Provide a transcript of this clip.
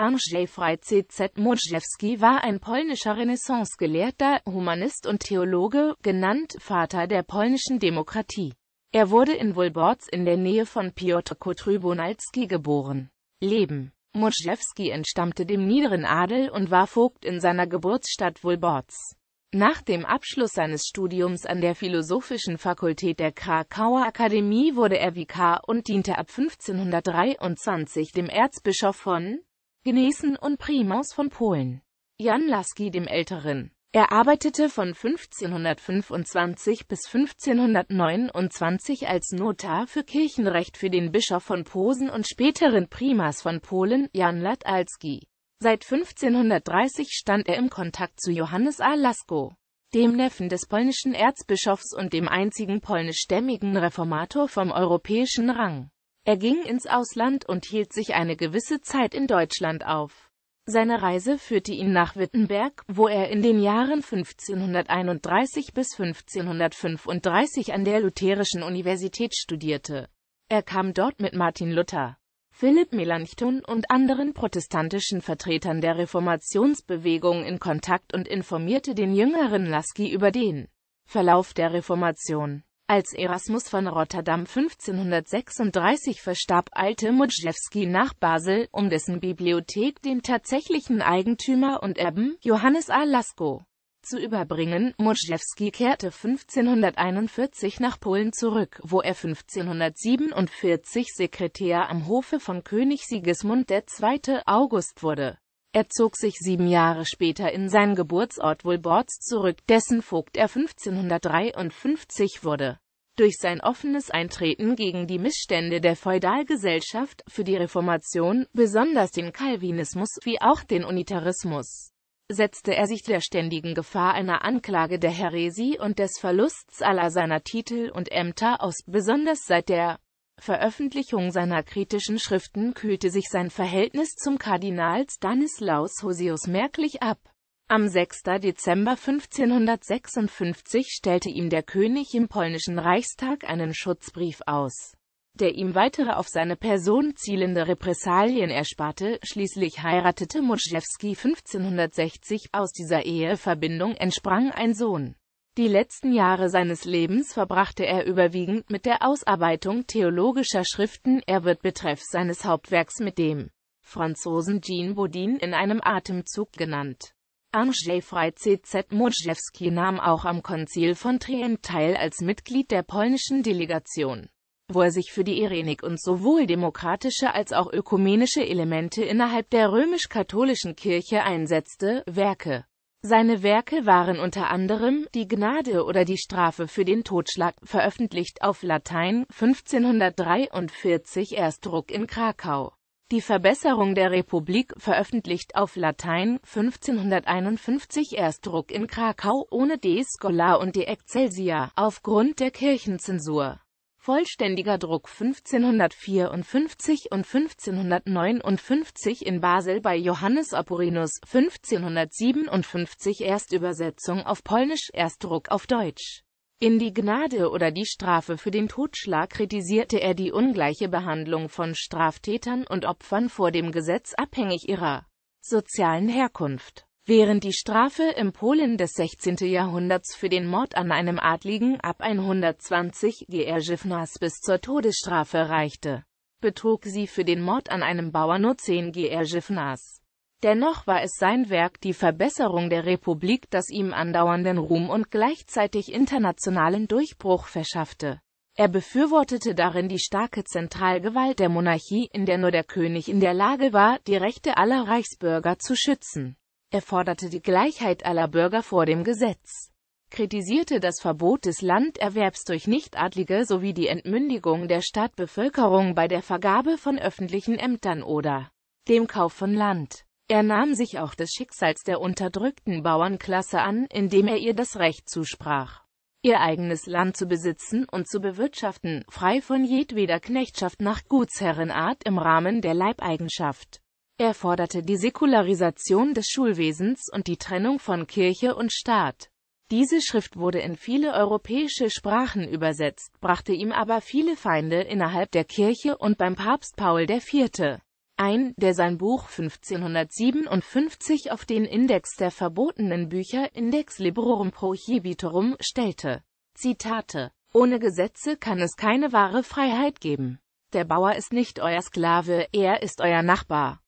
Andrzej Freizz Modrzewski war ein polnischer Renaissance-Gelehrter, Humanist und Theologe, genannt Vater der polnischen Demokratie. Er wurde in Wolborz in der Nähe von Piotr Kotrybunalski geboren. Leben Modrzewski entstammte dem niederen Adel und war Vogt in seiner Geburtsstadt Wolborz. Nach dem Abschluss seines Studiums an der Philosophischen Fakultät der Krakauer Akademie wurde er Vikar und diente ab 1523 dem Erzbischof von Genesen und Primaus von Polen. Jan Laski dem Älteren. Er arbeitete von 1525 bis 1529 als Notar für Kirchenrecht für den Bischof von Posen und späteren Primas von Polen, Jan Latalski. Seit 1530 stand er im Kontakt zu Johannes A. Lasko, dem Neffen des polnischen Erzbischofs und dem einzigen polnischstämmigen Reformator vom europäischen Rang. Er ging ins Ausland und hielt sich eine gewisse Zeit in Deutschland auf. Seine Reise führte ihn nach Wittenberg, wo er in den Jahren 1531 bis 1535 an der Lutherischen Universität studierte. Er kam dort mit Martin Luther, Philipp Melanchthon und anderen protestantischen Vertretern der Reformationsbewegung in Kontakt und informierte den jüngeren Lasky über den Verlauf der Reformation. Als Erasmus von Rotterdam 1536 verstarb, eilte Modrzewski nach Basel, um dessen Bibliothek den tatsächlichen Eigentümer und Erben, Johannes A. Lasko, zu überbringen. Modrzewski kehrte 1541 nach Polen zurück, wo er 1547 Sekretär am Hofe von König Sigismund II. August wurde. Er zog sich sieben Jahre später in seinen Geburtsort Wolborz zurück, dessen Vogt er 1553 wurde. Durch sein offenes Eintreten gegen die Missstände der Feudalgesellschaft, für die Reformation, besonders den Calvinismus wie auch den Unitarismus, setzte er sich der ständigen Gefahr einer Anklage der Häresie und des Verlusts aller seiner Titel und Ämter aus, besonders seit der Veröffentlichung seiner kritischen Schriften kühlte sich sein Verhältnis zum Kardinal Stanislaus Hosius merklich ab. Am 6. Dezember 1556 stellte ihm der König im polnischen Reichstag einen Schutzbrief aus, der ihm weitere auf seine Person zielende Repressalien ersparte. Schließlich heiratete Muszewski 1560, aus dieser Eheverbindung entsprang ein Sohn. Die letzten Jahre seines Lebens verbrachte er überwiegend mit der Ausarbeitung theologischer Schriften, er wird betreff seines Hauptwerks mit dem Franzosen Jean Baudin in einem Atemzug genannt. Andrzej Frejcz Modrzewski nahm auch am Konzil von Trient teil als Mitglied der polnischen Delegation, wo er sich für die Irenik und sowohl demokratische als auch ökumenische Elemente innerhalb der römisch-katholischen Kirche einsetzte. Werke seine Werke waren unter anderem Die Gnade oder die Strafe für den Totschlag, veröffentlicht auf Latein, 1543 Erstdruck in Krakau. Die Verbesserung der Republik, veröffentlicht auf Latein, 1551 Erstdruck in Krakau ohne De Scola und De Excelsia, aufgrund der Kirchenzensur vollständiger Druck 1554 und 1559 in Basel bei Johannes Apurinus, 1557 Erstübersetzung auf Polnisch, Erstdruck auf Deutsch. In Die Gnade oder die Strafe für den Totschlag kritisierte er die ungleiche Behandlung von Straftätern und Opfern vor dem Gesetz abhängig ihrer sozialen Herkunft. Während die Strafe im Polen des 16. Jahrhunderts für den Mord an einem Adligen ab 120 Gierżywnas bis zur Todesstrafe reichte, betrug sie für den Mord an einem Bauer nur 10 Gierżywnas. Dennoch war es sein Werk die Verbesserung der Republik, das ihm andauernden Ruhm und gleichzeitig internationalen Durchbruch verschaffte. Er befürwortete darin die starke Zentralgewalt der Monarchie, in der nur der König in der Lage war, die Rechte aller Reichsbürger zu schützen. Er forderte die Gleichheit aller Bürger vor dem Gesetz, kritisierte das Verbot des Landerwerbs durch Nichtadlige sowie die Entmündigung der Stadtbevölkerung bei der Vergabe von öffentlichen Ämtern oder dem Kauf von Land. Er nahm sich auch des Schicksals der unterdrückten Bauernklasse an, indem er ihr das Recht zusprach, ihr eigenes Land zu besitzen und zu bewirtschaften, frei von jedweder Knechtschaft nach Gutsherrenart im Rahmen der Leibeigenschaft. Er forderte die Säkularisation des Schulwesens und die Trennung von Kirche und Staat. Diese Schrift wurde in viele europäische Sprachen übersetzt, brachte ihm aber viele Feinde innerhalb der Kirche und beim Papst Paul IV. ein, der sein Buch 1557 auf den Index der verbotenen Bücher Index Librorum Prohibitorum stellte. Zitate Ohne Gesetze kann es keine wahre Freiheit geben. Der Bauer ist nicht euer Sklave, er ist euer Nachbar.